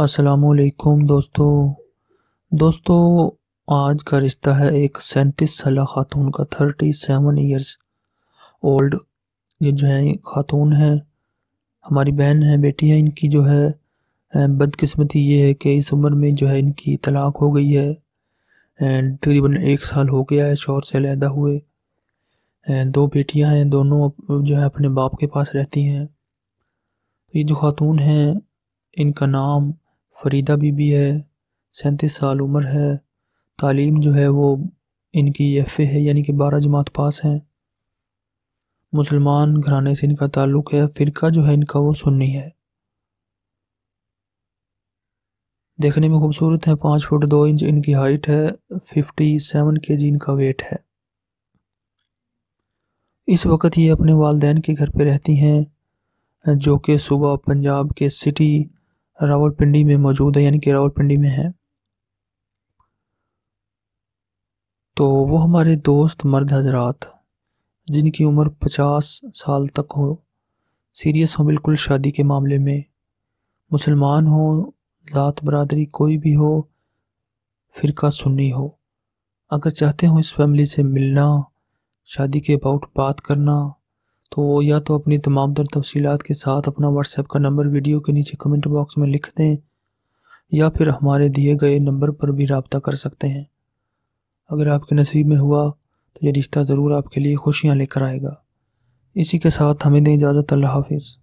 असलकुम दोस्तों दोस्तों आज का रिश्ता है एक सैंतीस साल खातून का थर्टी सेवन ईयर्स ओल्ड ये जो है खातून है हमारी बहन है बेटी है इनकी जो है बदकिस्मती ये है कि इस उम्र में जो है इनकी तलाक हो गई है तकरीबन एक साल हो गया है शोर से लहदा हुए दो बेटियां हैं दोनों जो है अपने बाप के पास रहती हैं तो ये जो खातून हैं इनका नाम फरीदा बीबी है सैंतीस साल उम्र है तालीम जो है वो इनकी एफ़ ए है यानी कि बारह जमात पास हैं मुसलमान घराने से इनका ताल्लुक़ है फ़िरका जो है इनका वो सुन्नी है देखने में खूबसूरत है पाँच फुट दो इंच इनकी हाइट है फिफ्टी सेवन के जी इनका वेट है इस वक्त ये अपने वालदेन के घर पे रहती हैं जो कि सुबह पंजाब के सिटी रावलपिंडी में मौजूद है यानी कि रावलपिंडी में है तो वो हमारे दोस्त मर्द हजरात जिनकी उम्र पचास साल तक हो सीरियस हो बिल्कुल शादी के मामले में मुसलमान हो ज़ात बरदरी कोई भी हो फिर सुन्नी हो अगर चाहते हो इस फैमिली से मिलना शादी के अबाउट बात करना तो वो या तो अपनी तमाम तर तफसीत के साथ अपना व्हाट्सएप का नंबर वीडियो के नीचे कमेंट बॉक्स में लिख दें या फिर हमारे दिए गए नंबर पर भी रबता कर सकते हैं अगर आपके नसीब में हुआ तो ये रिश्ता ज़रूर आपके लिए खुशियाँ लेकर आएगा इसी के साथ हमें दें इजाज़त अल्लाह हाफिज़